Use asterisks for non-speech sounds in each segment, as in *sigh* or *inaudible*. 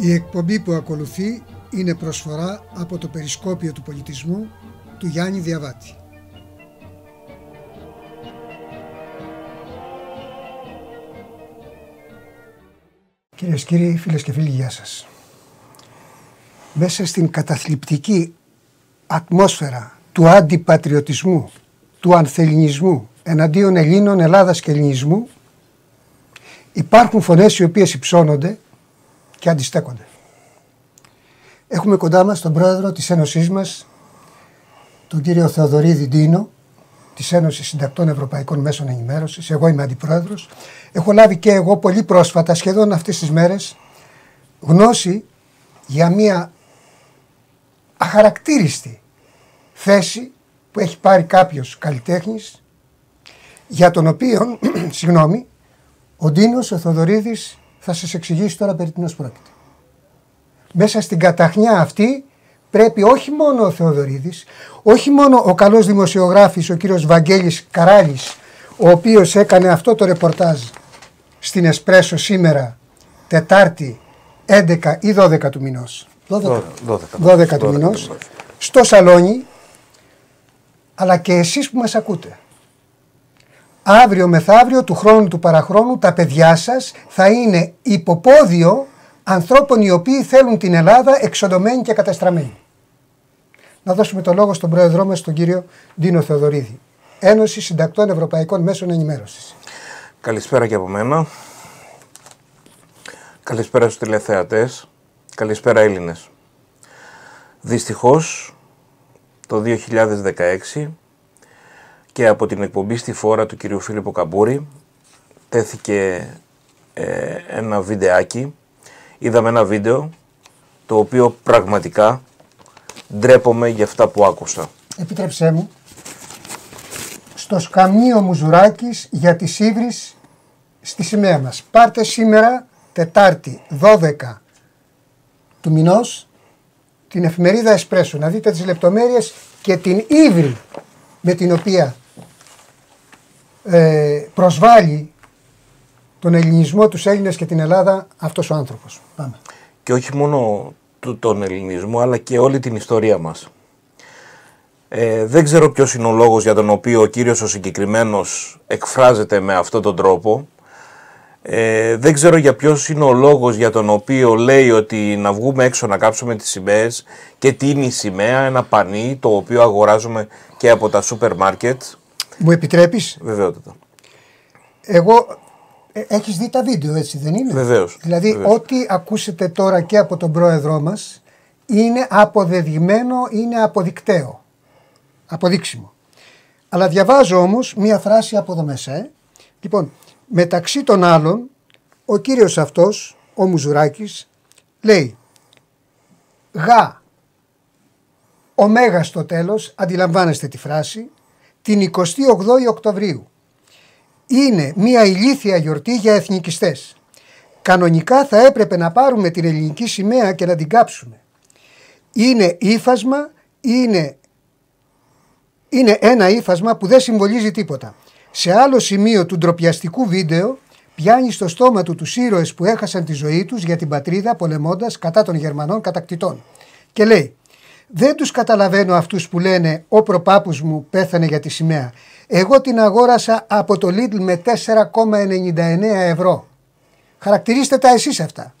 Η εκπομπή που ακολουθεί είναι προσφορά από το Περισκόπιο του Πολιτισμού του Γιάννη Διαβάτη. Κυρίες και κύριοι, φίλες και φίλοι, γεια σας. Μέσα στην καταθλιπτική ατμόσφαιρα του αντιπατριωτισμού, του ανθεληνισμού, εναντίον Ελλήνων, Ελλάδας και Ελληνισμού, υπάρχουν φωνές οι οποίες υψώνονται και αντιστέκονται. Έχουμε κοντά μας τον πρόεδρο της Ένωσής μας, τον κύριο Θεοδωρίδη Ντίνο, της Ένωσης Συντακτών Ευρωπαϊκών Μέσων Ενημέρωσης. Εγώ είμαι αντιπρόεδρος. Έχω λάβει και εγώ πολύ πρόσφατα, σχεδόν αυτές τις μέρες, γνώση για μια αχαρακτήριστη θέση που έχει πάρει κάποιος καλλιτέχνης, για τον οποίο, *clears throat* συγγνώμη, ο Ντίνος ο θα σας εξηγήσω τώρα περί τίνος πρόκειται. Μέσα στην καταχνιά αυτή πρέπει όχι μόνο ο Θεοδωρίδης, όχι μόνο ο καλός δημοσιογράφης, ο κύριος Βαγγέλης Καράλης, ο οποίος έκανε αυτό το ρεπορτάζ στην Εσπρέσο σήμερα, Τετάρτη, 11 ή 12 του μηνός. 12, 12, του μηνός, στο σαλόνι, αλλά και εσείς που μας ακούτε αύριο μεθαύριο του χρόνου του παραχρόνου τα παιδιά σας θα είναι υποπόδιο ανθρώπων οι οποίοι θέλουν την Ελλάδα εξοδομένη και καταστραμμένη. Να δώσουμε το λόγο στον πρόεδρό μας, τον κύριο Ντίνο Θεοδωρίδη. Ένωση Συντακτών Ευρωπαϊκών Μέσων Ενημέρωσης. Καλησπέρα και από μένα. Καλησπέρα στους τηλεθεατές. Καλησπέρα Έλληνες. Δυστυχώς, το 2016 και από την εκπομπή στη φόρα του κυρίου Φίλιππο Καμπούρη τέθηκε ε, ένα βιντεάκι, είδαμε ένα βίντεο το οποίο πραγματικά ντρέπομαι για αυτά που άκουσα. Επιτρέψέ μου, στο σκαμνίο Μουζουράκης για τη Σίδρης στη σημαία μας. Πάρτε σήμερα Τετάρτη 12 του μηνός την εφημερίδα Εσπρέσου να δείτε τις λεπτομέρειες και την ύβρη με την οποία ε, προσβάλλει τον ελληνισμό, τους Έλληνες και την Ελλάδα αυτός ο άνθρωπος. Πάμε. Και όχι μόνο τον ελληνισμό αλλά και όλη την ιστορία μας. Ε, δεν ξέρω ποιος είναι ο λόγος για τον οποίο ο κύριος ο συγκεκριμένος εκφράζεται με αυτόν τον τρόπο. Ε, δεν ξέρω για ποιος είναι ο λόγος για τον οποίο λέει ότι να βγούμε έξω να κάψουμε τις σημαίες και τι είναι η σημαία, ένα πανί το οποίο αγοράζουμε και από τα σούπερ μάρκετ. Μου επιτρέπεις. Βεβαιότατα. Εγώ. Ε, έχεις Έχει δει τα βίντεο, έτσι δεν είναι. Βεβαίως. Δηλαδή, ό,τι ακούσετε τώρα και από τον πρόεδρό μας είναι αποδεδειγμένο, είναι αποδεικταίο. Αποδείξιμο. Αλλά διαβάζω όμως μία φράση από εδώ μέσα. Ε. Λοιπόν, μεταξύ των άλλων, ο κύριος αυτός, ο Μουζουράκης, λέει «Γα, ωμέγα στο τέλος, αντιλαμβάνεστε τη φράση, την 28η Οκτωβρίου. Είναι μια ηλίθια γιορτή για εθνικιστές. Κανονικά θα έπρεπε να πάρουμε την ελληνική σημαία και να την κάψουμε. Είναι ύφασμα, είναι, είναι ένα ύφασμα που δεν συμβολίζει τίποτα. Σε άλλο σημείο του ντροπιαστικού βίντεο πιάνει στο στόμα του τους ήρωες που έχασαν τη ζωή τους για την πατρίδα πολεμώντας κατά των Γερμανών κατακτητών. Και λέει δεν τους καταλαβαίνω αυτούς που λένε ο προπάπους μου πέθανε για τη σημαία. Εγώ την αγόρασα από το Lidl με 4,99 ευρώ. Χαρακτηρίστε τα εσείς αυτά.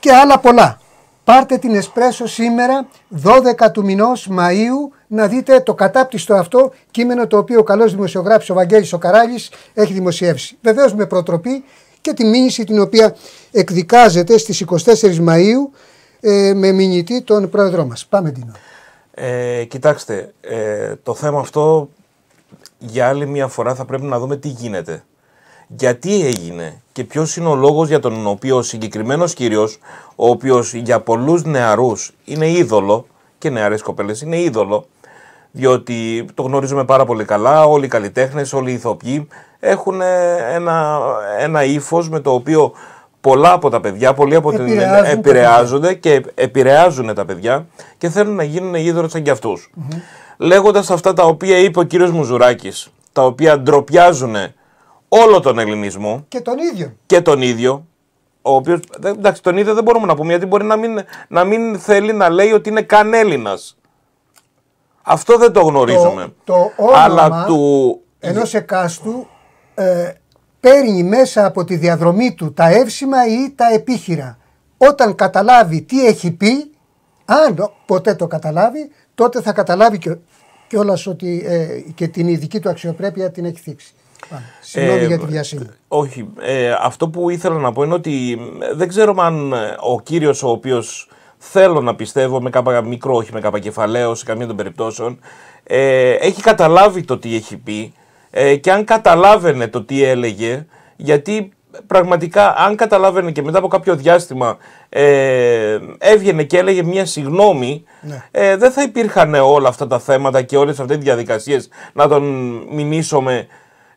Και άλλα πολλά. Πάρτε την Εσπρέσο σήμερα 12 του μηνός Μαΐου να δείτε το κατάπτυστο αυτό κείμενο το οποίο ο καλός δημοσιογράφος ο Βαγγέλης ο Καράλης έχει δημοσιεύσει. Βεβαίως με προτροπή και τη μήνυση την οποία εκδικάζεται στις 24 Μαΐου ε, με μηνυτή τον πρόεδρό μας. Πάμε την. Ε, κοιτάξτε, ε, το θέμα αυτό για άλλη μια φορά θα πρέπει να δούμε τι γίνεται. Γιατί έγινε και ποιος είναι ο λόγος για τον οποίο ο συγκεκριμένος κύριος, ο οποίος για πολλούς νεαρούς είναι είδωλο και νεαρές κοπέλες είναι είδωλο, διότι το γνωρίζουμε πάρα πολύ καλά, όλοι οι καλλιτέχνες, όλοι οι ηθοποιοί έχουν ε, ένα, ένα ύφος με το οποίο πολλά από τα παιδιά, πολλοί από την επηρεάζονται και επηρεάζουν τα παιδιά και θέλουν να γίνουν ίδρυτοι σαν κι αυτούς. Λέγοντας αυτά τα οποία είπε ο κύριος Μουζουράκης, τα οποία ντροπιάζουν όλο τον ελληνισμό. Και τον ίδιο. Και τον ίδιο. Ο οποίος. Εντάξει, τον ίδιο δεν μπορούμε να πούμε γιατί μπορεί να μην, να μην θέλει να λέει ότι είναι καν Έλληνας. Αυτό δεν το γνωρίζουμε. Το, το όνομα του... εκάστου ε, παίρνει μέσα από τη διαδρομή του τα εύσημα ή τα επίχειρα. Όταν καταλάβει τι έχει πει, αν ποτέ το καταλάβει, τότε θα καταλάβει και, όλα ότι ε, και την ειδική του αξιοπρέπεια την έχει θίξει. Συγγνώμη ε, για τη διασύνη. Όχι. Ε, αυτό που ήθελα να πω είναι ότι δεν ξέρω αν ο κύριος ο οποίος θέλω να πιστεύω με κάπα μικρό, όχι με κεφαλαίο, σε καμία των περιπτώσεων, έχει καταλάβει το τι έχει πει ε, και αν καταλάβαινε το τι έλεγε, γιατί πραγματικά αν καταλάβαινε και μετά από κάποιο διάστημα ε, έβγαινε και έλεγε μια συγνώμη, ναι. ε, δεν θα υπήρχαν όλα αυτά τα θέματα και όλες αυτές οι διαδικασίες να τον μηνύσουμε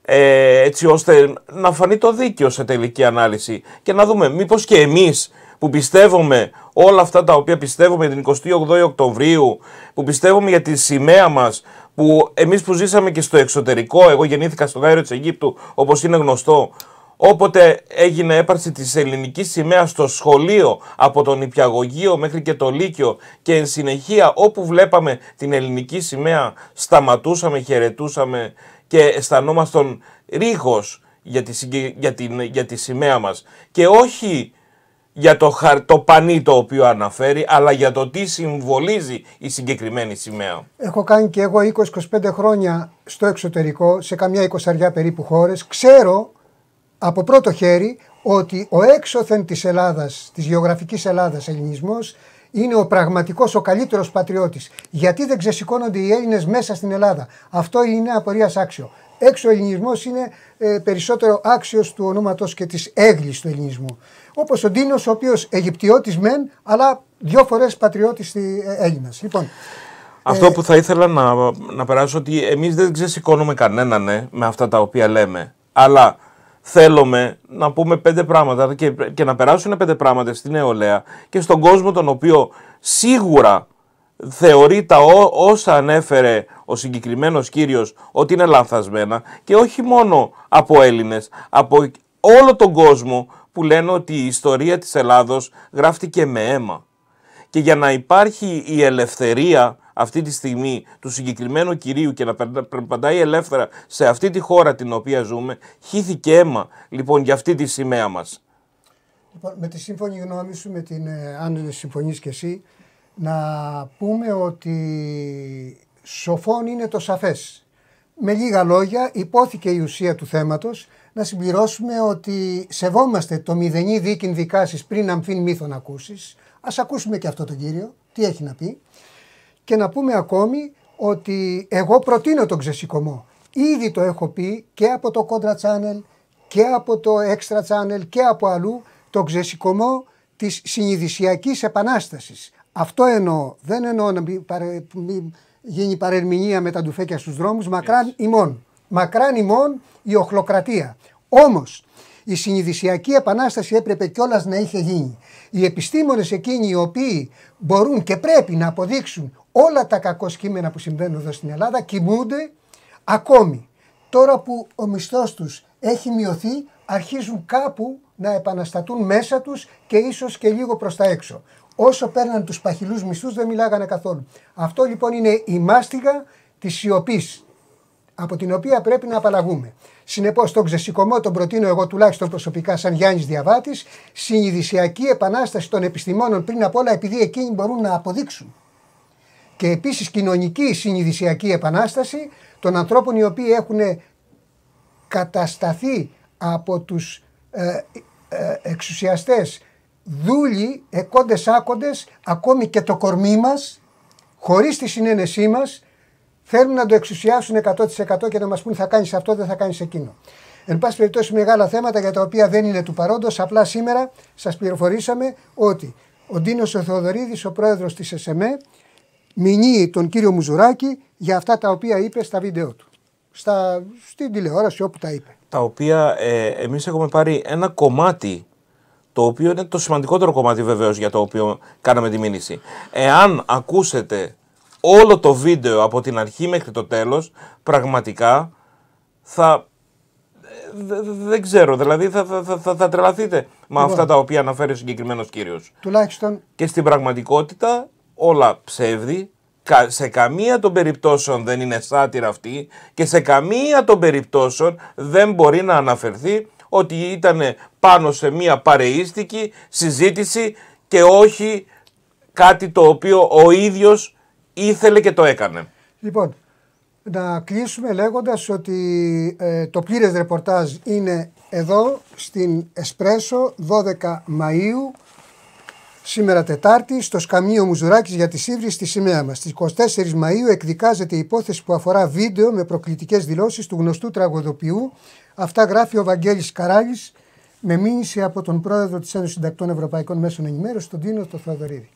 ε, έτσι ώστε να φανεί το δίκαιο σε τελική ανάλυση και να δούμε μήπως και εμείς που πιστεύουμε όλα αυτά τα οποία πιστεύουμε την 28η Οκτωβρίου, που πιστεύουμε για τη σημαία μας, που εμείς που ζήσαμε και στο εξωτερικό, εγώ γεννήθηκα στο Γάιρο της Αιγύπτου, όπως είναι γνωστό, όποτε έγινε έπαρξη της ελληνικής σημαίας στο σχολείο, από τον Υπιαγωγείο μέχρι και το Λύκειο και εν συνεχεία όπου βλέπαμε την ελληνική σημαία σταματούσαμε, χαιρετούσαμε και αισθανόμασταν ρίχος για τη, για, την, για σημαία μας και όχι για το χαρτοπανί το οποίο αναφέρει, αλλά για το τι συμβολίζει η συγκεκριμένη σημαία. Έχω κάνει και εγώ 20-25 χρόνια στο εξωτερικό, σε καμιά εικοσαριά περίπου χώρες. Ξέρω από πρώτο χέρι ότι ο έξωθεν της Ελλάδας, της γεωγραφικής Ελλάδας ελληνισμός, είναι ο πραγματικός, ο καλύτερος πατριώτης. Γιατί δεν ξεσηκώνονται οι Έλληνες μέσα στην Ελλάδα. Αυτό είναι απορίας άξιο έξω ο ελληνισμός είναι ε, περισσότερο άξιος του ονόματος και της έγκλης του ελληνισμού. Όπως ο Ντίνος, ο οποίος Αιγυπτιώτης μεν, αλλά δύο φορές πατριώτης ε, Έλληνας. Λοιπόν, αυτό ε, που θα ήθελα να, να περάσω ότι εμείς δεν ξεσηκώνουμε κανέναν με αυτά τα οποία λέμε. Αλλά θέλουμε να πούμε πέντε πράγματα και, και να περάσουν πέντε πράγματα στην νεολαία και στον κόσμο τον οποίο σίγουρα θεωρεί τα ό, όσα ανέφερε συγκεκριμένος κύριος ότι είναι λανθασμένα και όχι μόνο από Έλληνες, από όλο τον κόσμο που λένε ότι η ιστορία της Ελλάδος γράφτηκε με αίμα. Και για να υπάρχει η ελευθερία αυτή τη στιγμή του συγκεκριμένου κυρίου και να περπατάει ελεύθερα σε αυτή τη χώρα την οποία ζούμε, χύθηκε αίμα λοιπόν για αυτή τη σημαία μας. Λοιπόν, με τη σύμφωνη γνώμη σου, με την, ε, αν και εσύ, να πούμε ότι σοφόν είναι το σαφές. Με λίγα λόγια υπόθηκε η ουσία του θέματος να συμπληρώσουμε ότι σεβόμαστε το μηδενή δίκην δικάσεις πριν μύθο να ακούσεις. Ας ακούσουμε και αυτό τον κύριο, τι έχει να πει. Και να πούμε ακόμη ότι εγώ προτείνω τον ξεσηκωμό. Ήδη το έχω πει και από το Contra Channel και από το Extra Channel και από αλλού τον ξεσηκωμό της συνειδησιακής επανάστασης. Αυτό εννοώ. Δεν εννοώ να παρε, γίνει παρερμηνία με τα ντουφέκια στους δρόμους. Μακράν yes. ημών. Μακράν ημών η οχλοκρατία. Όμως η συνειδησιακή επανάσταση έπρεπε κιόλας να είχε γίνει. Οι επιστήμονες εκείνοι οι οποίοι μπορούν και πρέπει να αποδείξουν όλα τα κακό σκήμενα που συμβαίνουν εδώ στην Ελλάδα κοιμούνται ακόμη. Τώρα που ο μισθός τους έχει μειωθεί, αρχίζουν κάπου να επαναστατούν μέσα τους και ίσως και λίγο προς τα έξω. Όσο παίρναν τους παχυλούς μισθούς δεν μιλάγανε καθόλου. Αυτό λοιπόν είναι η μάστιγα της σιωπής από την οποία πρέπει να απαλλαγούμε. Συνεπώς, τον ξεσηκωμό τον προτείνω εγώ τουλάχιστον προσωπικά, σαν Γιάννης Διαβάτης, συνειδησιακή επανάσταση των επιστημόνων πριν απ' όλα, επειδή εκείνοι μπορούν να αποδείξουν. Και επίσης κοινωνική συνειδησιακή επανάσταση των ανθρώπων οι οποίοι έχουν κατασταθεί από τους ε, ε δούλοι, εκόντες άκοντες, ακόμη και το κορμί μας, χωρίς τη συνένεσή μας, θέλουν να το εξουσιάσουν 100% και να μας πούν θα κάνεις αυτό, δεν θα κάνεις εκείνο. Εν πάση περιπτώσει μεγάλα θέματα για τα οποία δεν είναι του παρόντος, απλά σήμερα σας πληροφορήσαμε ότι ο Ντίνος ο Θεοδωρίδης, ο πρόεδρος της ΕΣΕΜΕ, μηνύει τον κύριο Μουζουράκη για αυτά τα οποία είπε στα βίντεο του. Στα, στην τηλεόραση όπου τα είπε. Τα οποία ε, εμείς έχουμε πάρει ένα κομμάτι το οποίο είναι το σημαντικότερο κομμάτι βεβαίως για το οποίο κάναμε τη μήνυση. Εάν ακούσετε όλο το βίντεο από την αρχή μέχρι το τέλος, πραγματικά θα... Ε, δεν ξέρω, δηλαδή θα, θα, θα, θα τρελαθείτε με λοιπόν. αυτά τα οποία αναφέρει ο συγκεκριμένος κύριος. Τουλάχιστον. Και στην πραγματικότητα όλα ψεύδι, σε καμία των περιπτώσεων δεν είναι σάτυρα αυτή και σε καμία των περιπτώσεων δεν μπορεί να αναφερθεί ότι ήταν πάνω σε μια παρεΐστικη συζήτηση και όχι κάτι το οποίο ο ίδιος ήθελε και το έκανε. Λοιπόν, να κλείσουμε λέγοντας ότι ε, το πλήρες ρεπορτάζ είναι εδώ στην Εσπρέσο 12 Μαΐου Σήμερα Τετάρτη, στο σκαμίο Μουζουράκης για τη Σύβρη στη σημαία μας. Στις 24 Μαου εκδικάζεται η υπόθεση που αφορά βίντεο με προκλητικές δηλώσεις του γνωστού τραγωδοποιού. Αυτά γράφει ο Βαγγέλης Καράλης με μήνυση από τον πρόεδρο της Ένωσης Συντακτών Ευρωπαϊκών Μέσων Ενημέρωσης, τον Τίνο το Θεοδωρίδη.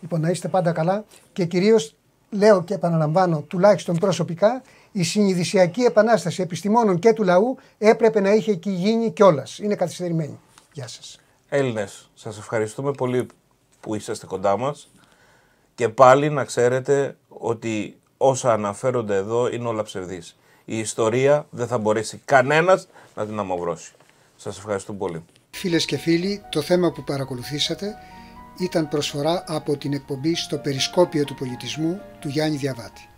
Λοιπόν, να είστε πάντα καλά και κυρίως λέω και επαναλαμβάνω τουλάχιστον προσωπικά η συνειδησιακή επανάσταση επιστημόνων και του λαού έπρεπε να είχε εκεί γίνει κιόλας. Είναι καθυστερημένη. Γεια σας. Έλληνες, σας ευχαριστούμε πολύ που είσαστε κοντά μας. Και πάλι να ξέρετε ότι όσα αναφέρονται εδώ είναι όλα ψευδείς. Η ιστορία δεν θα μπορέσει κανένας να την αμοβρώσει. Σας ευχαριστούμε πολύ. Φίλες και φίλοι, το θέμα που παρακολουθήσατε ήταν προσφορά από την εκπομπή στο Περισκόπιο του Πολιτισμού του Γιάννη Διαβάτη.